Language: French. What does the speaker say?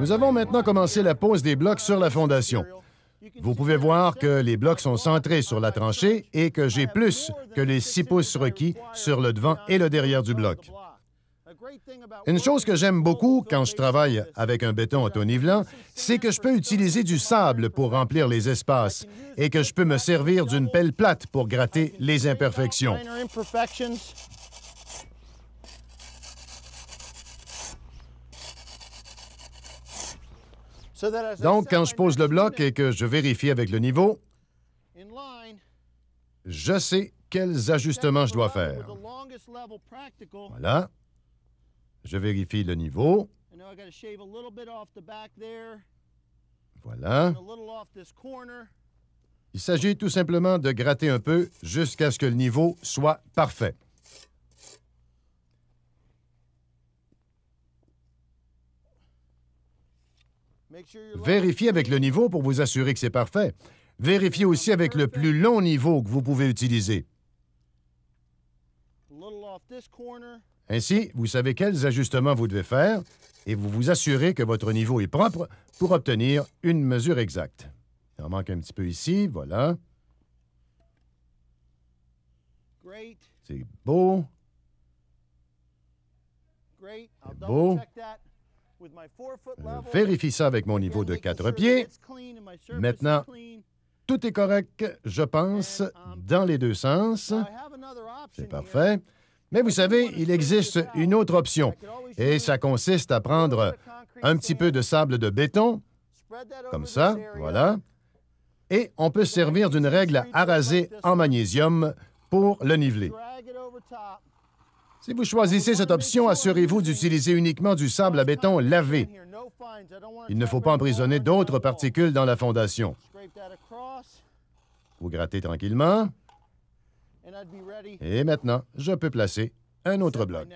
Nous avons maintenant commencé la pose des blocs sur la fondation. Vous pouvez voir que les blocs sont centrés sur la tranchée et que j'ai plus que les six pouces requis sur le devant et le derrière du bloc. Une chose que j'aime beaucoup quand je travaille avec un béton autonivelant c'est que je peux utiliser du sable pour remplir les espaces et que je peux me servir d'une pelle plate pour gratter les imperfections. Donc, quand je pose le bloc et que je vérifie avec le niveau, je sais quels ajustements je dois faire. Voilà. Je vérifie le niveau. Voilà. Il s'agit tout simplement de gratter un peu jusqu'à ce que le niveau soit parfait. Vérifiez avec le niveau pour vous assurer que c'est parfait. Vérifiez aussi avec le plus long niveau que vous pouvez utiliser. Ainsi, vous savez quels ajustements vous devez faire et vous vous assurez que votre niveau est propre pour obtenir une mesure exacte. Il en manque un petit peu ici, voilà. C'est beau. C'est beau. Je vérifie ça avec mon niveau de quatre pieds. Maintenant, tout est correct, je pense, um, dans les deux sens. C'est parfait. Mais vous savez, il existe une autre option, et ça consiste à prendre un petit peu de sable de béton, comme ça, voilà, et on peut servir d'une règle à en magnésium pour le niveler. Si vous choisissez cette option, assurez-vous d'utiliser uniquement du sable à béton lavé. Il ne faut pas emprisonner d'autres particules dans la fondation. Vous grattez tranquillement. Et maintenant, je peux placer un autre bloc.